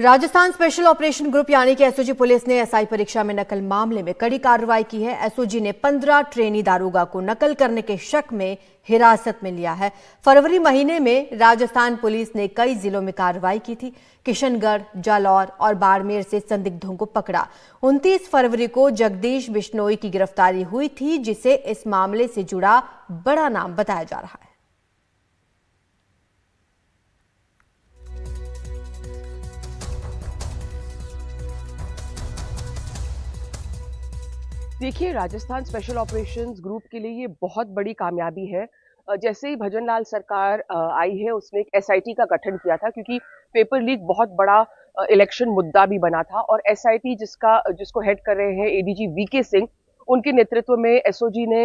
Rajasthan special operation group यानी कि SOG police ने एसआई परीक्षा में नकल मामले में कड़ी कार्रवाई की है एसओजी ने 15 ट्रेनी दारोगा को नकल करने के शक में हिरासत में लिया है फरवरी महीने में राजस्थान पुलिस ने कई जिलों में कार्रवाई की थी किशनगढ़ जालौर और बाड़मेर से संदिग्धों को पकड़ा उनतीस फरवरी को जगदीश बिश्नोई की गिरफ्तारी हुई थी जिसे इस मामले से जुड़ा बड़ा नाम बताया जा रहा है देखिए राजस्थान स्पेशल ऑपरेशंस ग्रुप के लिए ये बहुत बड़ी कामयाबी है जैसे ही भजन लाल सरकार आई है उसने एक एसआईटी का गठन किया था क्योंकि पेपर लीक बहुत बड़ा इलेक्शन मुद्दा भी बना था और एसआईटी जिसका जिसको हेड कर रहे हैं एडीजी वीके सिंह उनके नेतृत्व में एसओजी ने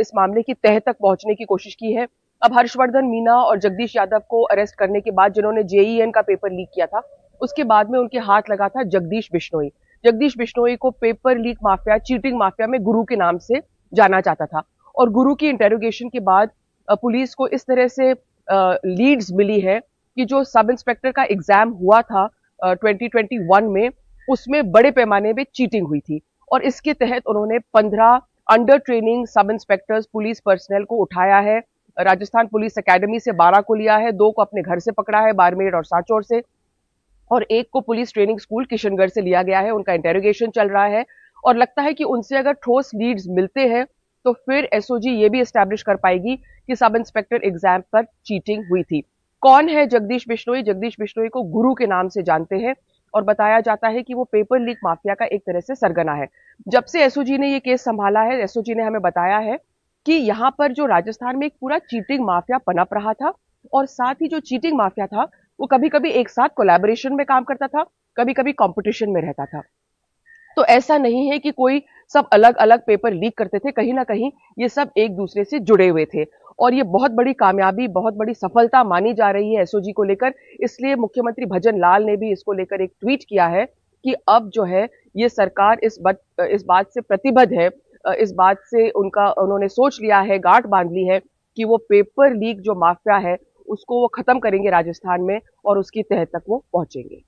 इस मामले की तह तक पहुंचने की कोशिश की है अब हर्षवर्धन मीना और जगदीश यादव को अरेस्ट करने के बाद जिन्होंने जेईएन e का पेपर लीक किया था उसके बाद में उनके हाथ लगा था जगदीश बिश्नोई जगदीश बिश्नोई को paper leak mafia cheating mafia में गुरु के नाम से जाना जाता था और गुरु की इंटेरोगेशन के बाद पुलिस को इस तरह से लीड्स मिली है कि जो सब इंस्पेक्टर का एग्जाम हुआ था 2021 में उसमें बड़े पैमाने में चीटिंग हुई थी और इसके तहत उन्होंने 15 under training sub inspectors police personnel को उठाया है राजस्थान पुलिस एकेडमी से 12 को लिया है दो को अपने घर से पकड़ा है बारमेर और साचौर से और एक को पुलिस ट्रेनिंग स्कूल किशनगढ़ से लिया गया है उनका इंटेरोगेशन चल रहा है और लगता है कि उनसे अगर ठोस लीड्स मिलते हैं तो फिर एसओजी ये भी एस्टेब्लिश कर पाएगी कि सब इंस्पेक्टर एग्जाम पर चीटिंग हुई थी कौन है जगदीश बिश्नोई जगदीश बिश्नोई को गुरु के नाम से जानते हैं और बताया जाता है कि वो पेपर लीक माफिया का एक तरह से सरगना है जब से एसओजी ने ये केस संभाला है एसओजी ने हमें बताया है कि यहाँ पर जो राजस्थान में एक पूरा चीटिंग माफिया पनप रहा था और साथ ही जो चीटिंग माफिया था वो कभी कभी एक साथ कोलेबोरेशन में काम करता था कभी कभी कॉम्पिटिशन में रहता था तो ऐसा नहीं है कि कोई सब अलग अलग पेपर लीक करते थे कहीं ना कहीं ये सब एक दूसरे से जुड़े हुए थे और ये बहुत बड़ी कामयाबी बहुत बड़ी सफलता मानी जा रही है एसओजी को लेकर इसलिए मुख्यमंत्री भजन लाल ने भी इसको लेकर एक ट्वीट किया है कि अब जो है ये सरकार इस बत, इस बात से प्रतिबद्ध है इस बात से उनका उन्होंने सोच लिया है गांठ बांध ली है कि वो पेपर लीक जो माफिया है उसको वो ख़त्म करेंगे राजस्थान में और उसकी तह तक वो पहुंचेंगे